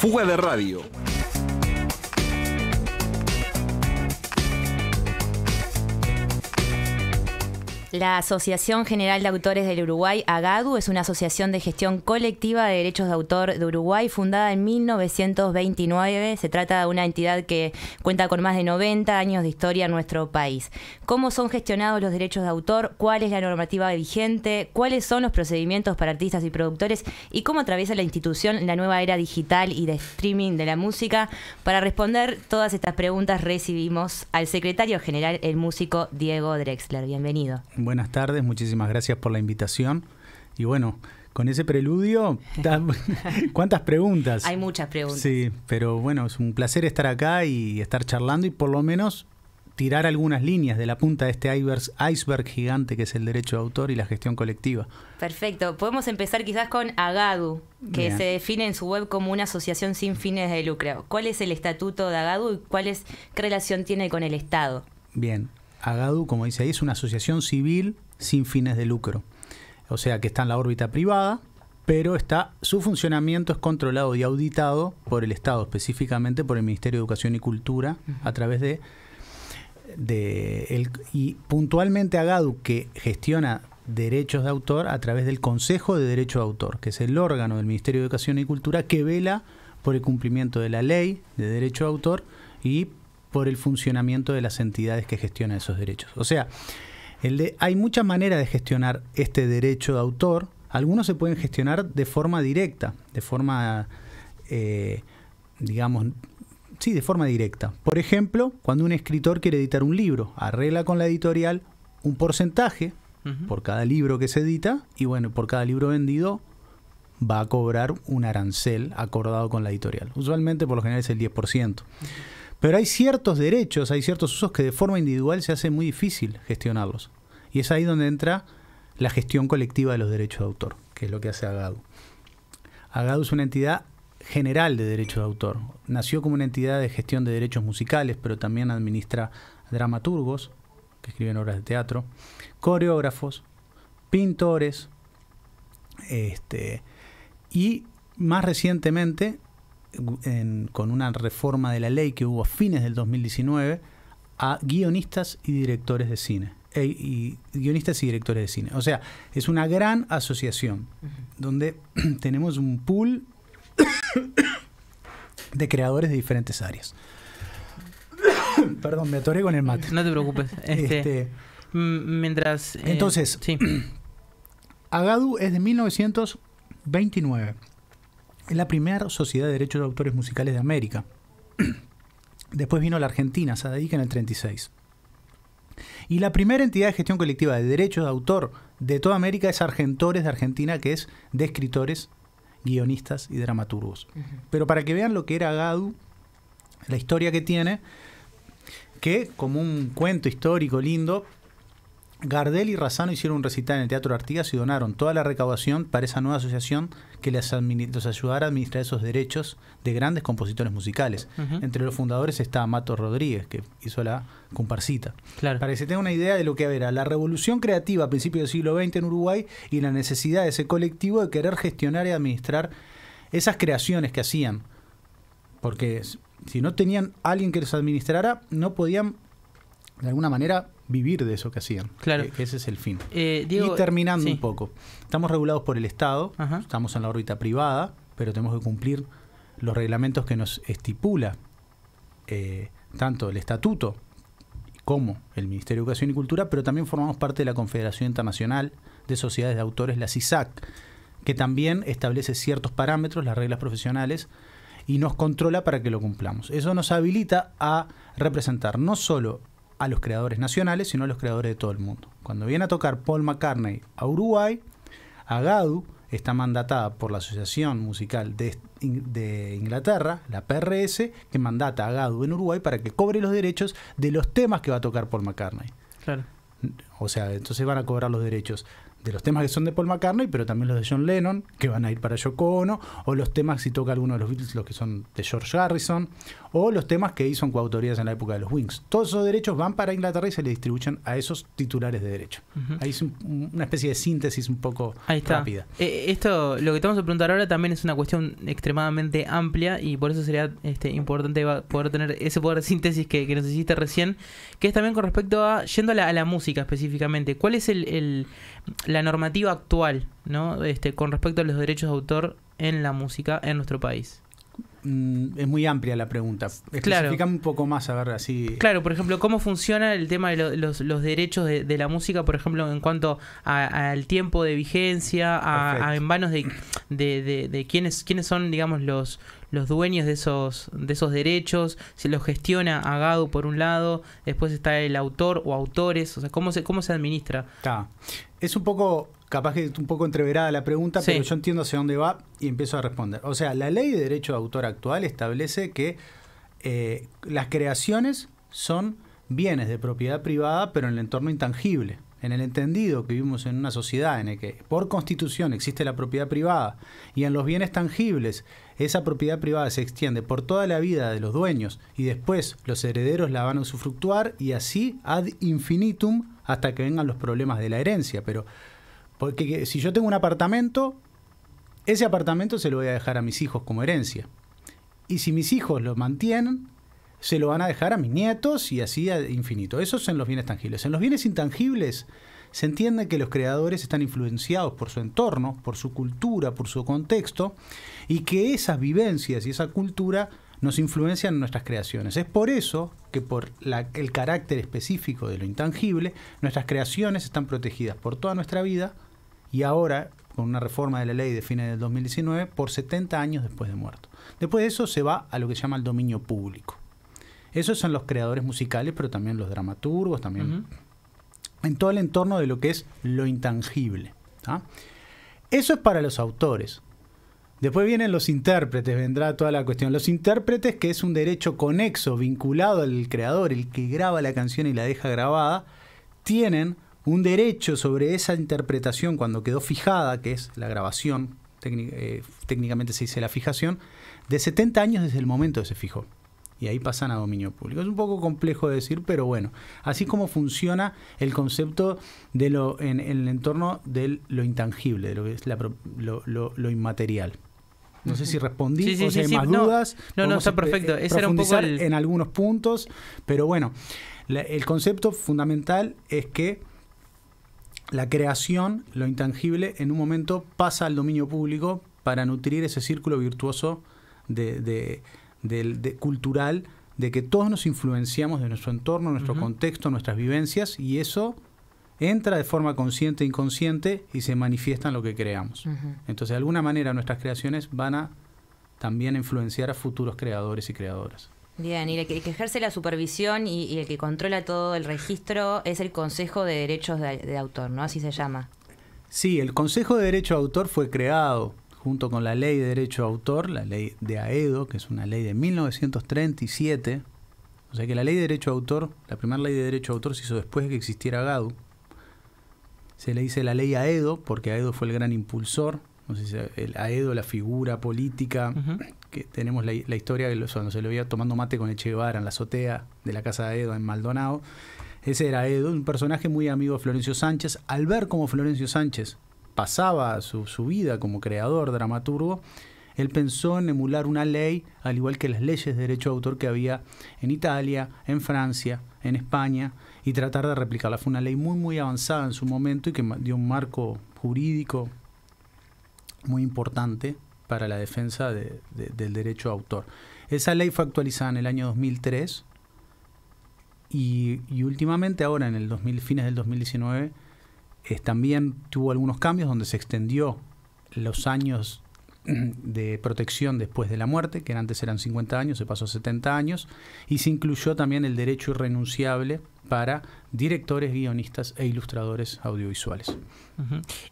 Fuga de radio. La Asociación General de Autores del Uruguay, AGADU, es una asociación de gestión colectiva de derechos de autor de Uruguay fundada en 1929. Se trata de una entidad que cuenta con más de 90 años de historia en nuestro país. ¿Cómo son gestionados los derechos de autor? ¿Cuál es la normativa vigente? ¿Cuáles son los procedimientos para artistas y productores? ¿Y cómo atraviesa la institución la nueva era digital y de streaming de la música? Para responder todas estas preguntas recibimos al secretario general, el músico Diego Drexler. Bienvenido. Buenas tardes, muchísimas gracias por la invitación. Y bueno, con ese preludio, ¿cuántas preguntas? Hay muchas preguntas. Sí, pero bueno, es un placer estar acá y estar charlando y por lo menos tirar algunas líneas de la punta de este iceberg, gigante que es el derecho de autor y la gestión colectiva. Perfecto. Podemos empezar quizás con Agadu, que se define en su web como una asociación sin fines de lucro. ¿Cuál es el estatuto de Agadu y cuál es, qué relación tiene con el Estado? Bien, AGADU, como dice ahí, es una asociación civil sin fines de lucro. O sea que está en la órbita privada, pero está, su funcionamiento es controlado y auditado por el Estado, específicamente por el Ministerio de Educación y Cultura, a través de, el, y puntualmente AGADU, que gestiona derechos de autor a través del Consejo de Derecho de Autor, que es el órgano del Ministerio de Educación y Cultura que vela por el cumplimiento de la ley de derecho de autor y por el funcionamiento de las entidades que gestionan esos derechos. O sea, el de, hay muchas maneras de gestionar este derecho de autor. Algunos se pueden gestionar de forma directa, de forma, eh, digamos, sí, de forma directa. Por ejemplo, cuando un escritor quiere editar un libro, arregla con la editorial un porcentaje por cada libro que se edita y bueno, por cada libro vendido va a cobrar un arancel acordado con la editorial. Usualmente por lo general es el 10%. Pero hay ciertos derechos, hay ciertos usos que de forma individual se hace muy difícil gestionarlos. Y es ahí donde entra la gestión colectiva de los derechos de autor, que es lo que hace Agadu. Agadu es una entidad general de derechos de autor. Nació como una entidad de gestión de derechos musicales, pero también administra dramaturgos, que escriben obras de teatro, coreógrafos, pintores, este, y más recientemente con una reforma de la ley que hubo a fines del 2019 a guionistas y directores de cine. E, y guionistas y directores de cine. O sea, es una gran asociación donde tenemos un pool de creadores de diferentes áreas. Perdón, me atoré con el mate. No te preocupes. Este, este, mientras. Eh, entonces, Agadu es de 1929. Es la primera sociedad de derechos de autores musicales de América. Después vino la Argentina, Sadaica en el 36. Y la primera entidad de gestión colectiva de derechos de autor de toda América es Argentores de Argentina, que es de escritores, guionistas y dramaturgos. Pero para que vean lo que era Gadu, la historia que tiene, que como un cuento histórico lindo, Gardel y Razano hicieron un recital en el Teatro Artigas y donaron toda la recaudación para esa nueva asociación que les los ayudara a administrar esos derechos de grandes compositores musicales. Entre los fundadores está Mato Rodríguez, que hizo la comparsita. Claro. Para que se tenga una idea de lo que era la revolución creativa a principios del siglo XX en Uruguay y la necesidad de ese colectivo de querer gestionar y administrar esas creaciones que hacían. Porque si no tenían alguien que los administrara, no podían, de alguna manera, vivir de eso que hacían. Claro. ese es el fin. Eh, y terminando un poco, estamos regulados por el Estado, estamos en la órbita privada, pero tenemos que cumplir los reglamentos que nos estipula eh, tanto el estatuto como el Ministerio de Educación y Cultura, pero también formamos parte de la Confederación Internacional de Sociedades de Autores, la CISAC, que también establece ciertos parámetros, las reglas profesionales, y nos controla para que lo cumplamos. Eso nos habilita a representar no solo a los creadores nacionales, sino a los creadores de todo el mundo. Cuando viene a tocar Paul McCartney a Uruguay, Agadu está mandatada por la Asociación Musical de, Inglaterra, la PRS, que mandata a Agadu en Uruguay para que cobre los derechos de los temas que va a tocar Paul McCartney. Claro. O sea, entonces van a cobrar los derechos de los temas que son de Paul McCartney, pero también los de John Lennon, que van a ir para Yoko o los temas si toca alguno de los Beatles, los que son de George Harrison, o los temas que hizo en coautorías en la época de los Wings. Todos esos derechos van para Inglaterra y se le distribuyen a esos titulares de derecho. Ahí es una especie de síntesis un poco rápida. Eh, esto, lo que estamos vamos a preguntar ahora también es una cuestión extremadamente amplia y por eso sería este, importante poder tener ese poder de síntesis que, nos hiciste recién, que es también con respecto a, yendo a la, a la música específicamente, ¿cuál es el, el la normativa actual ¿no? este, con respecto a los derechos de autor en la música en nuestro país? Mm, es muy amplia la pregunta. explícame un poco más, a ver, así. Claro, por ejemplo, ¿cómo funciona el tema de los, derechos de, la música, por ejemplo, en cuanto al tiempo de vigencia, a, en manos de, de, de, de quiénes, quiénes son, digamos, los, los dueños de esos, de esos derechos, se los gestiona Agado por un lado, después está el autor o autores, o sea, ¿cómo se, cómo se administra? Es un poco, capaz que es un poco entreverada la pregunta, pero yo entiendo hacia dónde va y empiezo a responder. O sea, la ley de derecho de autor actual establece que eh, las creaciones son bienes de propiedad privada, pero en el entorno intangible. En el entendido que vivimos en una sociedad en la que por constitución existe la propiedad privada y en los bienes tangibles esa propiedad privada se extiende por toda la vida de los dueños y después los herederos la van a usufructuar y así ad infinitum hasta que vengan los problemas de la herencia. Pero, porque si yo tengo un apartamento, ese apartamento se lo voy a dejar a mis hijos como herencia. Y si mis hijos lo mantienen, se lo van a dejar a mis nietos y así ad infinito. es son los bienes tangibles. En los bienes intangibles se entiende que los creadores están influenciados por su entorno, por su cultura, por su contexto, y que esas vivencias y esa cultura nos influencian en nuestras creaciones. Es por eso que por el carácter específico de lo intangible, nuestras creaciones están protegidas por toda nuestra vida y ahora, con una reforma de la ley de fines del 2019, por 70 años después de muerto. Después de eso se va a lo que se llama el dominio público. Esos son los creadores musicales, pero también los dramaturgos, también en todo el entorno de lo que es lo intangible. Eso es para los autores. Después vienen los intérpretes, vendrá toda la cuestión. Los intérpretes, que es un derecho conexo, vinculado al creador, el que graba la canción y la deja grabada, tienen un derecho sobre esa interpretación cuando quedó fijada, que es la grabación, eh, técnicamente se dice la fijación, de 70 años desde el momento que se fijó y ahí pasan a dominio público. Es un poco complejo de decir, pero bueno, así como funciona el concepto de lo, en, el entorno de lo intangible, de lo que es lo, inmaterial. No sé si respondí o si hay más dudas. No, no, está perfecto. Ese era un poco en algunos puntos, pero bueno, el concepto fundamental es que la creación, lo intangible, en un momento pasa al dominio público para nutrir ese círculo virtuoso de, del, cultural de que todos nos influenciamos de nuestro entorno, nuestro contexto, nuestras vivencias, y eso entra de forma consciente e inconsciente y se manifiesta en lo que creamos. Entonces, de alguna manera, nuestras creaciones van a también influenciar a futuros creadores y creadoras. Bien, y el que, ejerce la supervisión y, el que controla todo el registro es el Consejo de Derechos de, de Autor, ¿no? Así se llama. Sí, el Consejo de Derecho de Autor fue creado junto con la Ley de Derecho de Autor, la ley de AEDO, que es una ley de 1937. O sea que la ley de derecho autor, la primera ley de derecho autor se hizo después de que existiera GADU. Se le dice la ley AEDO, porque AEDO fue el gran impulsor. No sé si AEDO, la figura política, que tenemos la, historia de los, cuando se lo veía tomando mate con Eche en la azotea de la casa de AEDO en Maldonado. Ese era Aedo, un personaje muy amigo de Florencio Sánchez. Al ver cómo Florencio Sánchez pasaba su, vida como creador, dramaturgo, él pensó en emular una ley, al igual que las leyes de derecho de autor que había en Italia, en Francia, en España, y tratar de replicarla. Fue una ley muy, muy avanzada en su momento y que dio un marco jurídico muy importante para la defensa de, del derecho de autor. Esa ley fue actualizada en el año 2003 y, y últimamente, ahora en el 2000, fines del 2019, eh, también tuvo algunos cambios donde se extendió los años de protección después de la muerte, que antes eran 50 años, se pasó a 70 años, y se incluyó también el derecho irrenunciable para directores, guionistas e ilustradores audiovisuales.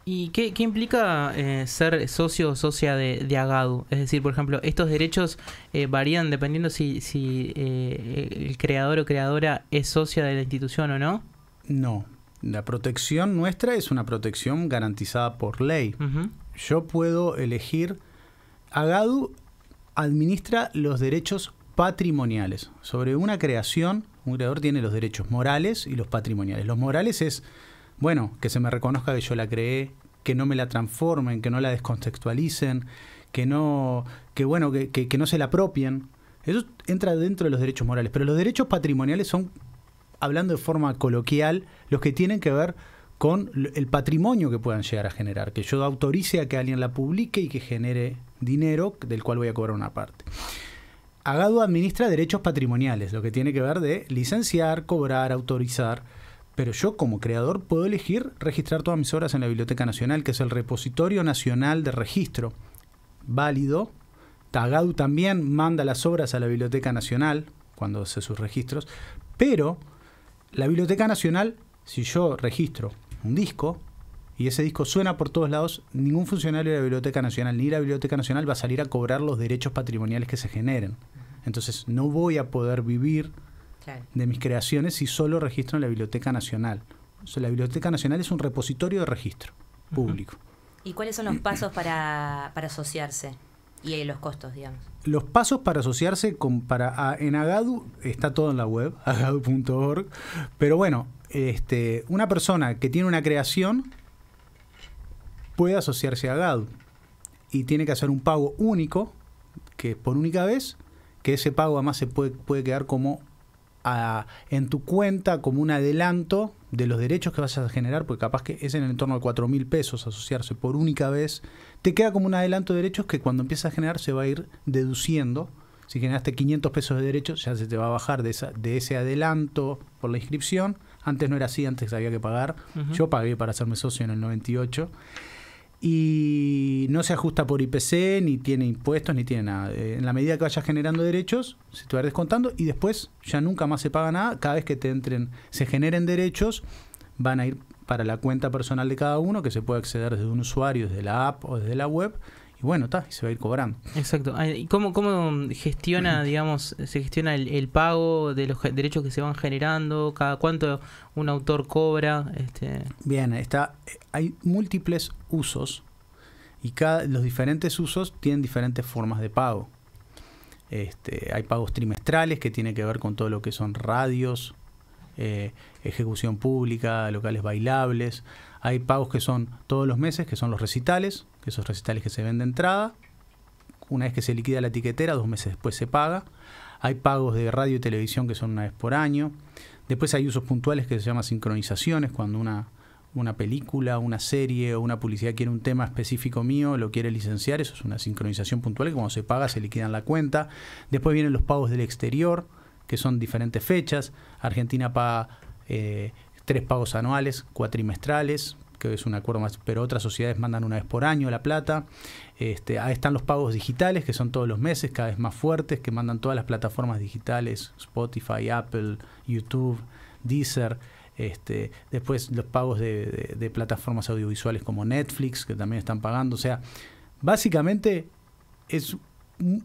¿Y qué, implica eh, ser socio o socia de, de, Agadu? Es decir, por ejemplo, estos derechos eh, varían dependiendo si, el creador o creadora es socia de la institución o no. No, la protección nuestra es una protección garantizada por ley. Yo puedo elegir. Agadu administra los derechos patrimoniales. Sobre una creación, un creador tiene los derechos morales y los patrimoniales. Los morales es, bueno, que se me reconozca que yo la creé, que no me la transformen, que no la descontextualicen, que no, que bueno, que, que no se la apropien. Eso entra dentro de los derechos morales. Pero los derechos patrimoniales son hablando de forma coloquial, los que tienen que ver con el patrimonio que puedan llegar a generar, que yo autorice a que alguien la publique y que genere dinero del cual voy a cobrar una parte. Agado administra derechos patrimoniales, lo que tiene que ver de licenciar, cobrar, autorizar, pero yo como creador puedo elegir registrar todas mis obras en la Biblioteca Nacional, que es el repositorio nacional de registro, válido. Agado también manda las obras a la Biblioteca Nacional cuando hace sus registros, pero la Biblioteca Nacional, si yo registro un disco y ese disco suena por todos lados, ningún funcionario de la Biblioteca Nacional ni la Biblioteca Nacional va a salir a cobrar los derechos patrimoniales que se generen. Entonces no voy a poder vivir de mis creaciones si solo registro en la Biblioteca Nacional. la Biblioteca Nacional es un repositorio de registro público. ¿Y cuáles son los pasos para, para asociarse? Y los costos, digamos. Los pasos para asociarse con, para, en Agadu está todo en la web, agadu.org. Pero bueno, este, una persona que tiene una creación puede asociarse a Agadu y tiene que hacer un pago único, que por única vez, que ese pago además se puede, puede quedar como a, en tu cuenta, como un adelanto de los derechos que vayas a generar, porque capaz que es en el entorno de 4 mil pesos asociarse por única vez, te queda como un adelanto de derechos que cuando empiezas a generar se va a ir deduciendo. Si generaste 500 pesos de derechos, ya se te va a bajar de, esa, de ese adelanto por la inscripción. Antes no era así, antes había que pagar. Yo pagué para hacerme socio en el 98 y no se ajusta por IPC, ni tiene impuestos, ni tiene nada. Eh, en la medida que vayas generando derechos, se te va descontando y después ya nunca más se paga nada. Cada vez que te entren, se generen derechos, van a ir para la cuenta personal de cada uno, que se puede acceder desde un usuario, desde la app o desde la web, y bueno, está, y se va a ir cobrando. Exacto. Ah, ¿Y cómo, cómo gestiona, digamos, se gestiona el, pago de los derechos que se van generando? ¿Cada cuánto un autor cobra? Este? Bien, está, hay múltiples usos y cada, los diferentes usos tienen diferentes formas de pago. Este, hay pagos trimestrales que tienen que ver con todo lo que son radios, eh, ejecución pública, locales bailables. Hay pagos que son todos los meses, que son los recitales, que esos recitales que se ven de entrada. Una vez que se liquida la etiquetera, dos meses después se paga. Hay pagos de radio y televisión que son una vez por año. Después hay usos puntuales que se llaman sincronizaciones, cuando una, una película, una serie o una publicidad quiere un tema específico mío, lo quiere licenciar, eso es una sincronización puntual que cuando se paga se en la cuenta. Después vienen los pagos del exterior, que son diferentes fechas. Argentina paga eh, tres pagos anuales, cuatrimestrales, que es un acuerdo más, pero otras sociedades mandan una vez por año la plata. Este, ahí están los pagos digitales, que son todos los meses, cada vez más fuertes, que mandan todas las plataformas digitales, Spotify, Apple, YouTube, Deezer. Este, después los pagos de plataformas audiovisuales como Netflix, que también están pagando. O sea, básicamente es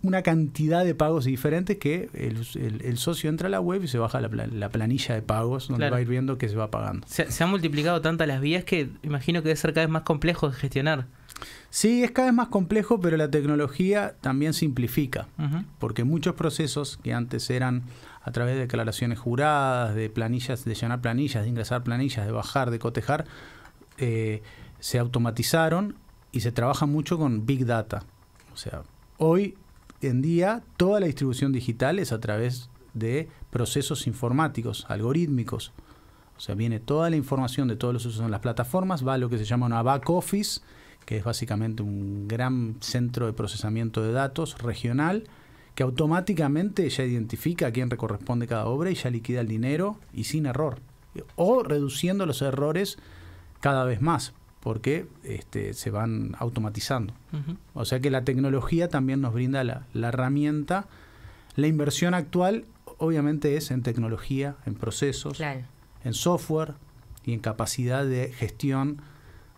una cantidad de pagos diferentes que el, socio entra a la web y se baja la, planilla de pagos donde va a ir viendo que se va pagando. Se, han multiplicado tantas las vías que imagino que debe ser cada vez más complejo de gestionar. Sí, es cada vez más complejo, pero la tecnología también simplifica, porque muchos procesos que antes eran a través de declaraciones juradas, de planillas, de llenar planillas, de ingresar planillas, de bajar, de cotejar, eh, se automatizaron y se trabaja mucho con big data. O sea, hoy en día toda la distribución digital es a través de procesos informáticos, algorítmicos. O sea, viene toda la información de todos los usos en las plataformas, va a lo que se llama una back office, que es básicamente un gran centro de procesamiento de datos regional, que automáticamente ya identifica a quién corresponde cada obra y ya liquida el dinero y sin error. O reduciendo los errores cada vez más, porque este, se van automatizando. O sea que la tecnología también nos brinda la, herramienta. La inversión actual obviamente es en tecnología, en procesos, en software y en capacidad de gestión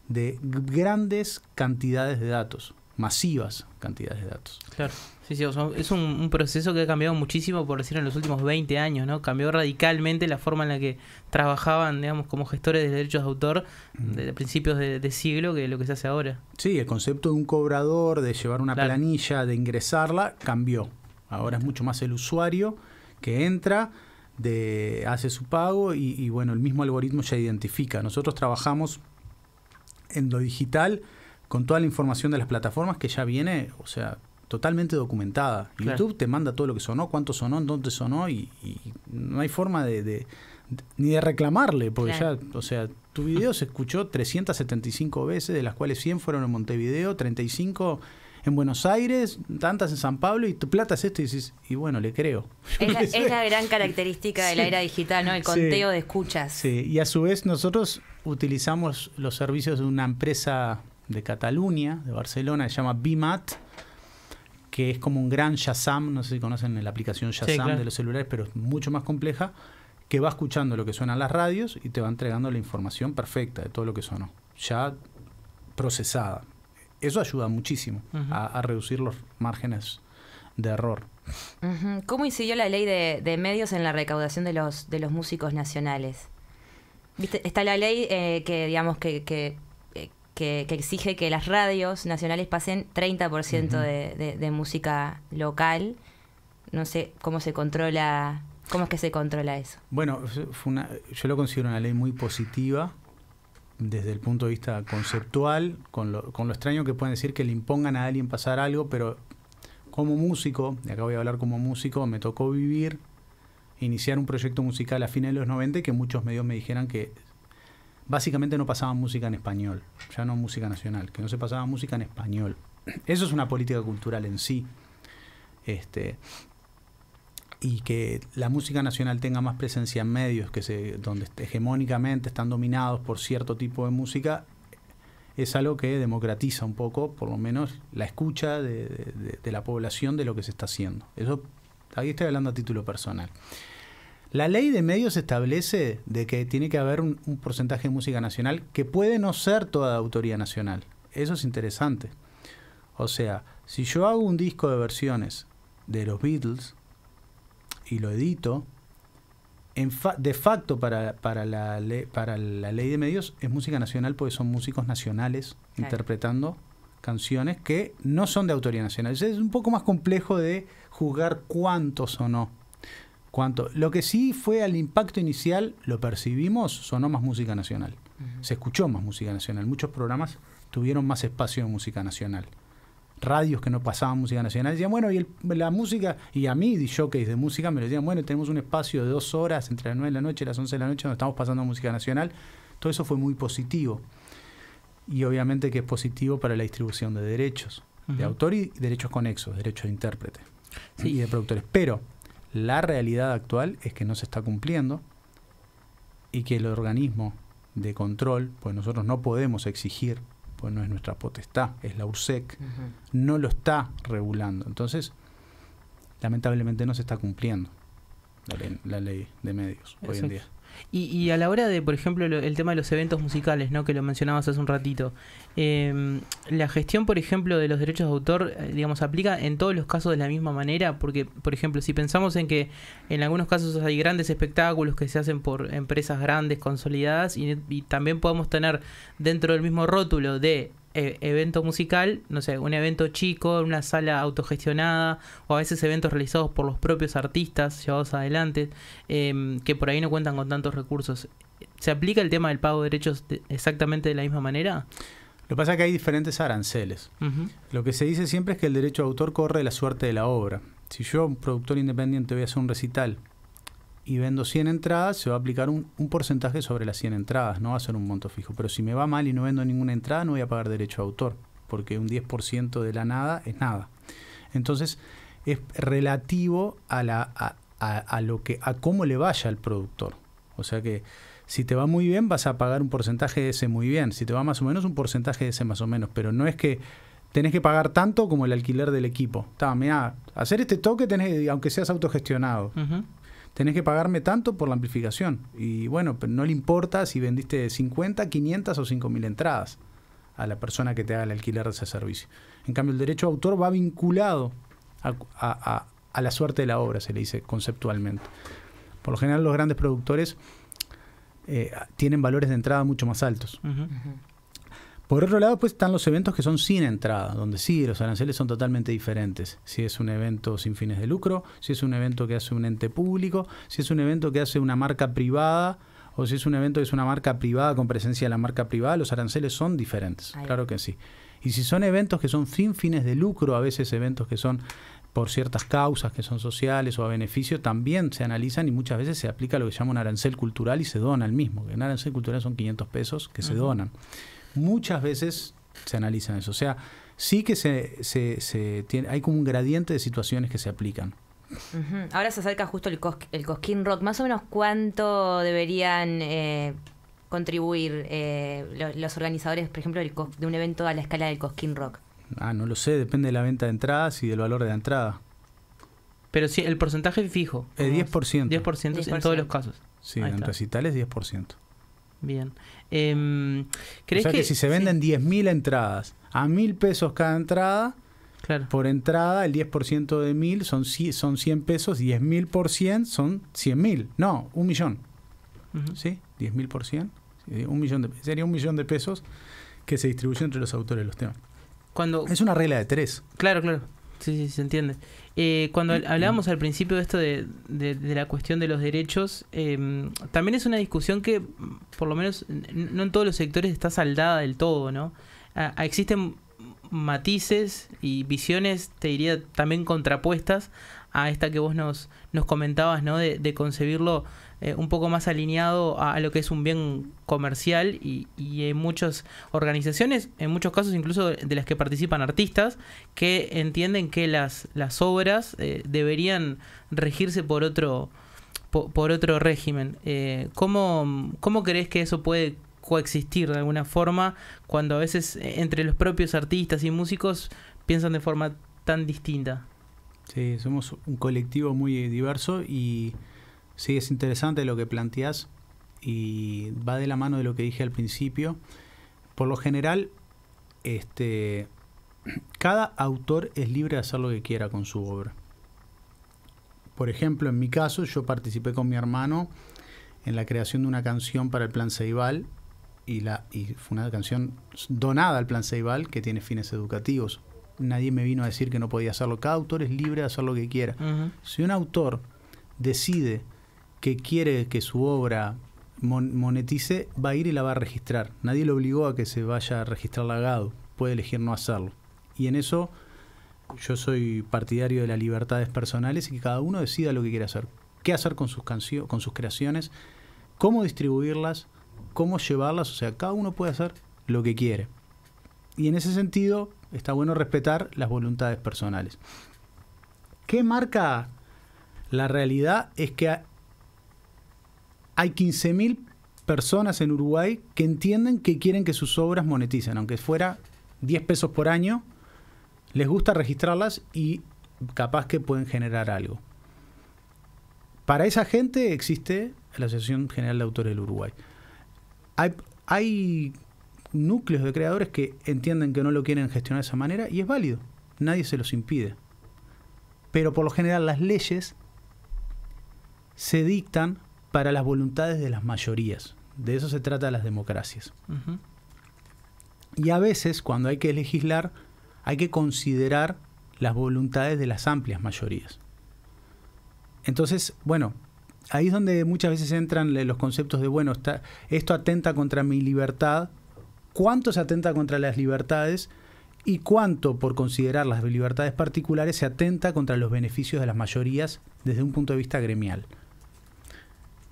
de grandes cantidades de datos masivas cantidades de datos. Claro, sí, sí, es un, proceso que ha cambiado muchísimo, por decir, en los últimos 20 años, ¿no? Cambió radicalmente la forma en la que trabajaban, digamos, como gestores de derechos de autor desde mm. principios de, siglo que lo que se hace ahora. Sí, el concepto de un cobrador, de llevar una planilla, de ingresarla, cambió. Ahora es mucho más el usuario que entra, de, hace su pago y, y bueno, el mismo algoritmo ya identifica. Nosotros trabajamos en lo digital con toda la información de las plataformas que ya viene, o sea, totalmente documentada. YouTube te manda todo lo que sonó, cuánto sonó, dónde sonó y, no hay forma de, ni de reclamarle, porque ya, o sea, tu video se escuchó 375 veces, de las cuales 100 fueron en Montevideo, 35 en Buenos Aires, tantas en San Pablo, y tu plata es esto y dices, y bueno, le creo. Es la, gran característica de la era digital, ¿no? El conteo de escuchas. Sí, y a su vez nosotros utilizamos los servicios de una empresa de Cataluña, de Barcelona, se llama BIMAT, que es como un gran Shazam, no sé si conocen la aplicación Shazam de los celulares, pero es mucho más compleja, que va escuchando lo que suenan las radios y te va entregando la información perfecta de todo lo que sonó, ya procesada. Eso ayuda muchísimo a, reducir los márgenes de error. ¿Cómo incidió la ley de, medios en la recaudación de los, de los músicos nacionales? Está la ley eh, que, digamos, que que, exige que las radios nacionales pasen 30% de, música local. No sé cómo se controla, cómo es que se controla eso. Bueno, yo lo considero una ley muy positiva desde el punto de vista conceptual, con lo, extraño que pueden decir que le impongan a alguien pasar algo, pero como músico, y acá voy a hablar como músico, me tocó vivir, iniciar un proyecto musical a fines de los 90 que muchos medios me dijeran que básicamente no pasaba música en español, ya no música nacional, que no se pasaba música en español. Eso es una política cultural en sí. Este, y que la música nacional tenga más presencia en medios que se, donde hegemónicamente están dominados por cierto tipo de música es algo que democratiza un poco, por lo menos, la escucha de, de la población de lo que se está haciendo. Eso, ahí estoy hablando a título personal. La ley de medios establece de que tiene que haber un, porcentaje de música nacional que puede no ser toda de autoría nacional. Eso es interesante. O sea, si yo hago un disco de versiones de los Beatles y lo edito, en de facto para, la ley de medios es música nacional porque son músicos nacionales interpretando canciones que no son de autoría nacional. Es un poco más complejo de juzgar cuántos o no. Lo que sí fue al impacto inicial, lo percibimos, sonó más música nacional. Se escuchó más música nacional. Muchos programas tuvieron más espacio de música nacional. Radios que no pasaban música nacional decían, bueno, y la música, y a mí, de showcase de música, me lo decían, bueno, tenemos un espacio de dos horas entre las 9 de la noche y las 11 de la noche donde estamos pasando música nacional. Todo eso fue muy positivo. Y obviamente que es positivo para la distribución de derechos, de autor y derechos conexos, derechos de intérprete y de productores. Pero la realidad actual es que no se está cumpliendo y que el organismo de control, pues nosotros no podemos exigir, pues no es nuestra potestad, es la URSEC, no lo está regulando. Entonces, lamentablemente no se está cumpliendo la ley, de medios hoy en día. Y, a la hora de, por ejemplo, el tema de los eventos musicales, ¿no? Que lo mencionabas hace un ratito. Em, la gestión, por ejemplo, de los derechos de autor, eh, digamos, aplica en todos los casos de la misma manera, porque, por ejemplo, si pensamos en que en algunos casos hay grandes espectáculos que se hacen por empresas grandes, consolidadas, y también podemos tener dentro del mismo rótulo de e, evento musical, no sé, un evento chico, una sala autogestionada, o a veces eventos realizados por los propios artistas llevados adelante, em, que por ahí no cuentan con tantos recursos. ¿Se aplica el tema del pago de derechos exactamente de la misma manera? Lo que pasa es que hay diferentes aranceles. Lo que se dice siempre es que el derecho de autor corre la suerte de la obra. Si yo, un productor independiente, voy a hacer un recital y vendo 100 entradas, se va a aplicar un, porcentaje sobre las 100 entradas, no va a ser un monto fijo. Pero si me va mal y no vendo ninguna entrada, no voy a pagar derecho de autor, porque un 10% de la nada es nada. Entonces, es relativo a, la, a, lo que, a cómo le vaya al productor. O sea que si te va muy bien, vas a pagar un porcentaje de ese muy bien. Si te va más o menos, un porcentaje de ese más o menos. Pero no es que tenés que pagar tanto como el alquiler del equipo. está mirá, hacer este toque, tenés, aunque seas autogestionado tenés que pagarme tanto por la amplificación. Y bueno, no le importa si vendiste 50, 500 o 5.000 entradas a la persona que te haga el alquiler de ese servicio. En cambio, el derecho de autor va vinculado a, la suerte de la obra, se le dice conceptualmente. Por lo general, los grandes productores eh, tienen valores de entrada mucho más altos. Por otro lado, pues están los eventos que son sin entrada, donde sí, los aranceles son totalmente diferentes. Si es un evento sin fines de lucro, si es un evento que hace un ente público, si es un evento que hace una marca privada, o si es un evento que es una marca privada con presencia de la marca privada, los aranceles son diferentes, claro que sí. Y si son eventos que son sin fines de lucro, a veces eventos que son por ciertas causas que son sociales o a beneficio, también se analizan y muchas veces se aplica lo que se llama un arancel cultural y se dona el mismo. Un arancel cultural son 500 pesos que se donan muchas veces se analizan eso. O sea, sí que se, tiene, hay como un gradiente de situaciones que se aplican. Ahora se acerca justo el, el, Cosquín Rock. Más o menos cuánto deberían eh, contribuir eh, los organizadores, por ejemplo, de un evento a la escala del Cosquín Rock. Ah, no lo sé, depende de la venta de entradas y del valor de la entrada. Pero sí, el porcentaje es fijo. El 10%. 10%, en todos los casos. Sí, en recitales 10%. Bien. Eh, ¿crees o sea que, si se venden 10.000 entradas a 1.000 pesos cada entrada, claro. por entrada el 10% de 1.000 son, son 100 pesos, 10.000 por 100 son 100.000. No, un millón. ¿Sí? 10.000 por 100. sería un millón de pesos que se distribuye entre los autores de los temas. Cuando, es una regla de tres. Claro, claro. Sí, sí, se entiende. Eh, cuando mm, hablábamos mm. al principio de esto de, la cuestión de los derechos, em, también es una discusión que, por lo menos, no en todos los sectores está saldada del todo, ¿no? existen matices y visiones, te diría, también contrapuestas a esta que vos nos, nos comentabas, ¿no? De, concebirlo eh, un poco más alineado a, lo que es un bien comercial y, y, en muchas organizaciones, en muchos casos incluso de las que participan artistas, que entienden que las, las obras eh, deberían regirse por otro por, otro régimen. Eh, ¿cómo, ¿Cómo crees que eso puede coexistir de alguna forma cuando a veces entre los propios artistas y músicos piensan de forma tan distinta? Sí, somos un colectivo muy eh, diverso y sí, es interesante lo que planteas y va de la mano de lo que dije al principio. Por lo general, este, cada autor es libre de hacer lo que quiera con su obra. Por ejemplo, en mi caso, yo participé con mi hermano en la creación de una canción para el Plan Ceibal y, la, y fue una canción donada al Plan Ceibal que tiene fines educativos nadie me vino a decir que no podía hacerlo. Cada autor es libre de hacer lo que quiera. Si un autor decide que quiere que su obra monetice, va a ir y la va a registrar. Nadie le obligó a que se vaya a registrar la Puede elegir no hacerlo. Y en eso yo soy partidario de las libertades personales y que cada uno decida lo que quiere hacer. Qué hacer con sus, con sus creaciones, cómo distribuirlas, cómo llevarlas. O sea, cada uno puede hacer lo que quiere. Y en ese sentido, está bueno respetar las voluntades personales. ¿Qué marca la realidad? Es que hay 15.000 personas en Uruguay que entienden que quieren que sus obras moneticen, aunque fuera 10 pesos por año, les gusta registrarlas y capaz que pueden generar algo. Para esa gente existe la Asociación General de Autores del Uruguay. Hay, hay núcleos de creadores que entienden que no lo quieren gestionar de esa manera y es válido, nadie se los impide. Pero por lo general las leyes se dictan para las voluntades de las mayorías. De eso se trata las democracias. Y a veces cuando hay que legislar hay que considerar las voluntades de las amplias mayorías. Entonces, bueno, ahí es donde muchas veces entran los conceptos de, bueno, está, esto atenta contra mi libertad cuánto se atenta contra las libertades y cuánto, por considerar las libertades particulares, se atenta contra los beneficios de las mayorías desde un punto de vista gremial.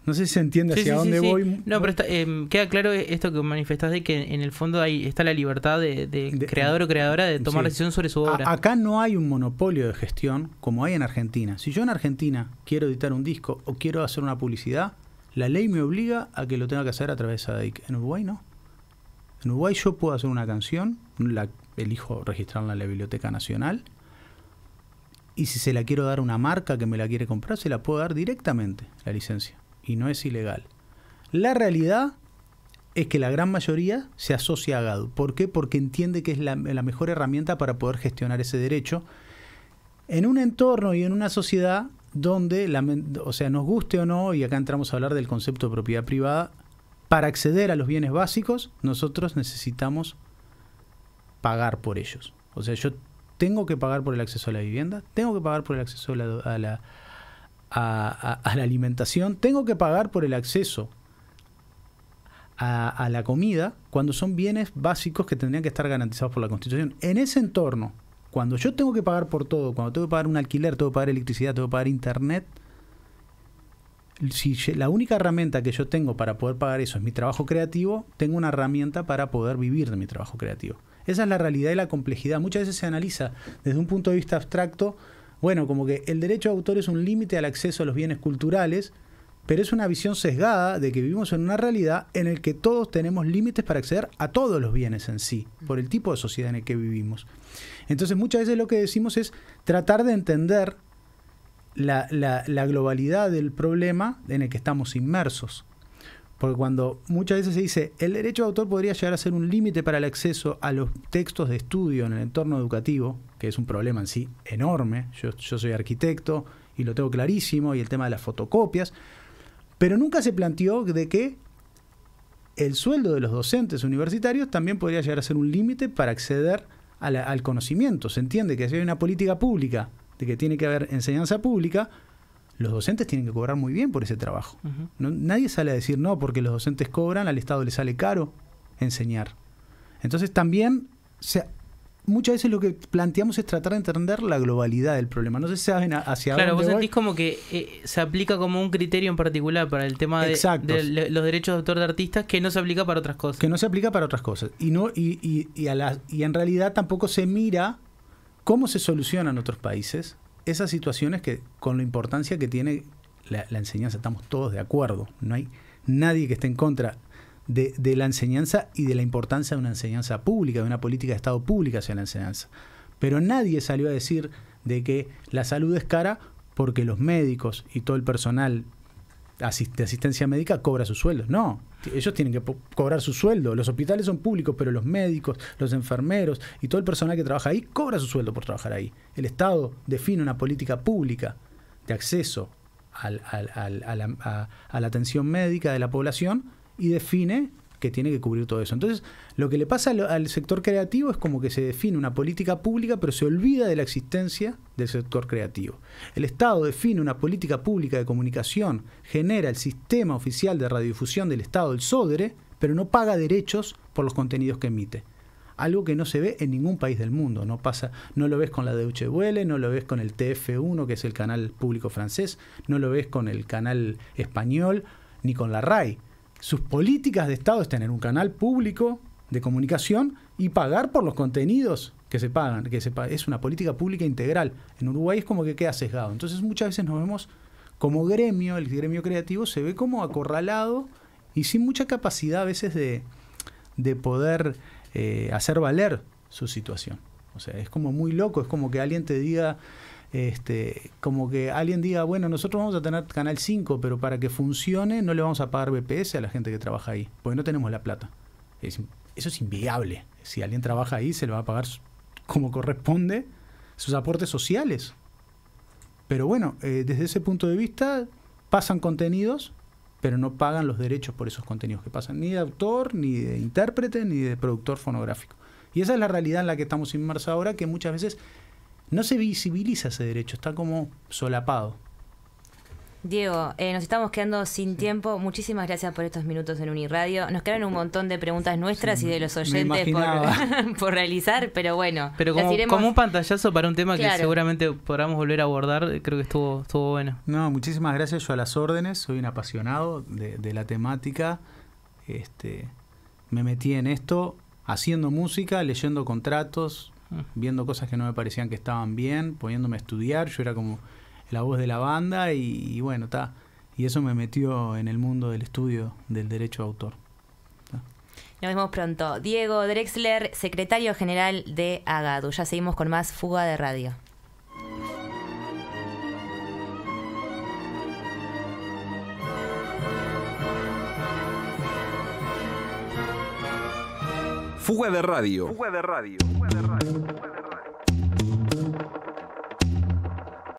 No sé si se entiende hacia dónde voy. No, pero eh, queda claro esto que manifestaste, de que en el fondo ahí está la libertad de, creador o creadora de tomar decisión sobre su obra. acá no hay un monopolio de gestión como hay en Argentina. Si yo en Argentina quiero editar un disco o quiero hacer una publicidad, la ley me obliga a que lo tenga que hacer a través de SADIC. En Uruguay no. En Uruguay yo puedo hacer una canción, la elijo registrarla en la Biblioteca Nacional, y si se la quiero dar a una marca que me la quiere comprar, se la puedo dar directamente la licencia, y no es ilegal. La realidad es que la gran mayoría se asocia a GADU. ¿Por qué? Porque entiende que es la, mejor herramienta para poder gestionar ese derecho en un entorno y en una sociedad donde, la, o sea, nos guste o no, y acá entramos a hablar del concepto de propiedad privada, para acceder a los bienes básicos, nosotros necesitamos pagar por ellos. O sea, yo tengo que pagar por el acceso a la vivienda, tengo que pagar por el acceso a la, a alimentación, tengo que pagar por el acceso a, la comida cuando son bienes básicos que tendrían que estar garantizados por la Constitución. En ese entorno, cuando yo tengo que pagar por todo, cuando tengo que pagar un alquiler, tengo que pagar electricidad, tengo que pagar internet, si la única herramienta que yo tengo para poder pagar eso es mi trabajo creativo, tengo una herramienta para poder vivir de mi trabajo creativo. Esa es la realidad y la complejidad. Muchas veces se analiza desde un punto de vista abstracto, bueno, como que el derecho de autor es un límite al acceso a los bienes culturales, pero es una visión sesgada de que vivimos en una realidad en la que todos tenemos límites para acceder a todos los bienes en sí, por el tipo de sociedad en el que vivimos. Entonces muchas veces lo que decimos es tratar de entender la, globalidad del problema en el que estamos inmersos. Porque cuando muchas veces se dice, el derecho de autor podría llegar a ser un límite para el acceso a los textos de estudio en el entorno educativo, que es un problema en sí enorme, yo, soy arquitecto y lo tengo clarísimo, y el tema de las fotocopias, pero nunca se planteó de que el sueldo de los docentes universitarios también podría llegar a ser un límite para acceder al conocimiento. Se entiende que si hay una política pública de que tiene que haber enseñanza pública, los docentes tienen que cobrar muy bien por ese trabajo. nadie sale a decir no, porque los docentes cobran, al Estado le sale caro enseñar. Entonces también, muchas veces lo que planteamos es tratar de entender la globalidad del problema. No sé si saben hacia claro, dónde Claro, vos sentís como que eh, se aplica como un criterio en particular para el tema de, los derechos de autor de artistas que no se aplica para otras cosas. Que no se aplica para otras cosas. Y, no, y, y en realidad tampoco se mira ¿Cómo se solucionan otros países esas situaciones que, con la importancia que tiene la, enseñanza, estamos todos de acuerdo, no hay nadie que esté en contra de, de, la enseñanza y de la importancia de una enseñanza pública, de una política de Estado pública hacia la enseñanza. Pero nadie salió a decir de que la salud es cara porque los médicos y todo el personal de asistencia médica cobra su sueldo No, ellos tienen que cobrar su sueldo. Los hospitales son públicos, pero los médicos, los enfermeros y todo el personal que trabaja ahí cobra su sueldo por trabajar ahí. El Estado define una política pública de acceso al, a la atención médica de la población y define que tiene que cubrir todo eso. Entonces, lo que le pasa al, sector creativo es como que se define una política pública, pero se olvida de la existencia del sector creativo. El Estado define una política pública de comunicación, genera el sistema oficial de radiodifusión del Estado, el SODRE, pero no paga derechos por los contenidos que emite algo que no se ve en ningún país del mundo. No pasa, no lo ves con la Deutsche Welle, no lo ves con el TF1, que es el canal público francés, no lo ves con el canal español, ni con la RAI sus políticas de Estado es tener un canal público de comunicación y pagar por los contenidos que se pagan, que es una política pública integral. En Uruguay es como que queda sesgado. Entonces muchas veces nos vemos como gremio, el gremio creativo se ve como acorralado y sin mucha capacidad a veces de, poder eh, hacer valer su situación. O sea, es como muy loco, es como que alguien te diga, este, como que alguien diga, bueno, nosotros vamos a tener Canal 5, pero para que funcione no le vamos a pagar BPS a la gente que trabaja ahí, porque no tenemos la plata. eso es inviable. Si alguien trabaja ahí, se le va a pagar como corresponde sus aportes sociales. Pero bueno, eh, desde ese punto de vista, pasan contenidos, pero no pagan los derechos por esos contenidos que pasan, ni de autor, ni de intérprete, ni de productor fonográfico. Y esa es la realidad en la que estamos inmersos ahora, que muchas veces no se visibiliza ese derecho, está como solapado. Diego, eh, nos estamos quedando sin tiempo. Muchísimas gracias por estos minutos en Uniradio. Nos quedan un montón de preguntas nuestras y de los oyentes por, realizar, pero bueno. Pero como, un pantallazo para un tema que seguramente podamos volver a abordar, creo que estuvo, estuvo bueno. No, muchísimas gracias. Yo a las órdenes, soy un apasionado de, de la temática. Este, me metí en esto haciendo música, leyendo contratos, Mm. viendo cosas que no me parecían que estaban bien, poniéndome a estudiar, yo era como la voz de la banda y, bueno, está. Y eso me metió en el mundo del estudio del derecho autor. Nos vemos pronto. Diego Drexler, secretario general de Agadu. Ya seguimos con más Fuga de Radio. Fuga de radio. Fuga de radio. Fuga de radio. Fuga de radio.